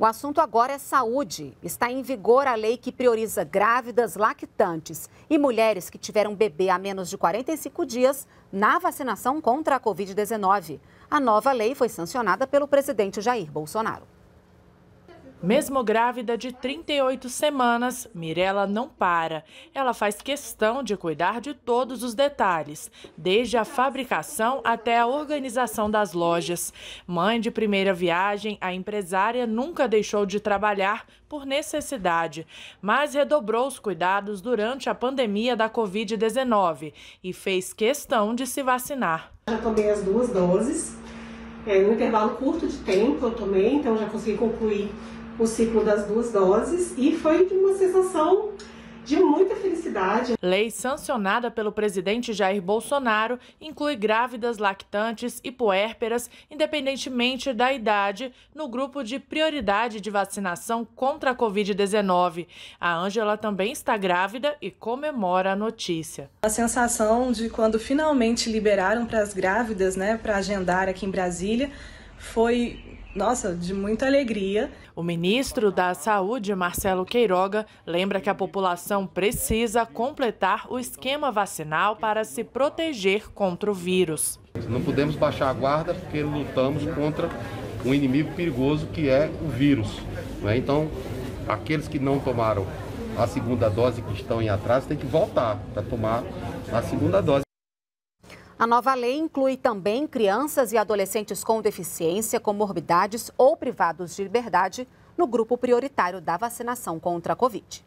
O assunto agora é saúde. Está em vigor a lei que prioriza grávidas, lactantes e mulheres que tiveram bebê há menos de 45 dias na vacinação contra a Covid-19. A nova lei foi sancionada pelo presidente Jair Bolsonaro. Mesmo grávida de 38 semanas, Mirella não para. Ela faz questão de cuidar de todos os detalhes, desde a fabricação até a organização das lojas. Mãe de primeira viagem, a empresária nunca deixou de trabalhar por necessidade, mas redobrou os cuidados durante a pandemia da Covid-19 e fez questão de se vacinar. Já tomei as duas doses, é, no intervalo curto de tempo eu tomei, então já consegui concluir o ciclo das duas doses e foi de uma sensação de muita felicidade. Lei sancionada pelo presidente Jair Bolsonaro inclui grávidas, lactantes e puérperas, independentemente da idade, no grupo de prioridade de vacinação contra a Covid-19. A Ângela também está grávida e comemora a notícia. A sensação de quando finalmente liberaram para as grávidas, né, para agendar aqui em Brasília, foi nossa, de muita alegria. O ministro da Saúde, Marcelo Queiroga, lembra que a população precisa completar o esquema vacinal para se proteger contra o vírus. Não podemos baixar a guarda porque lutamos contra um inimigo perigoso que é o vírus. Né? Então, aqueles que não tomaram a segunda dose, que estão em atraso, têm que voltar para tomar a segunda dose. A nova lei inclui também crianças e adolescentes com deficiência, comorbidades ou privados de liberdade no grupo prioritário da vacinação contra a Covid.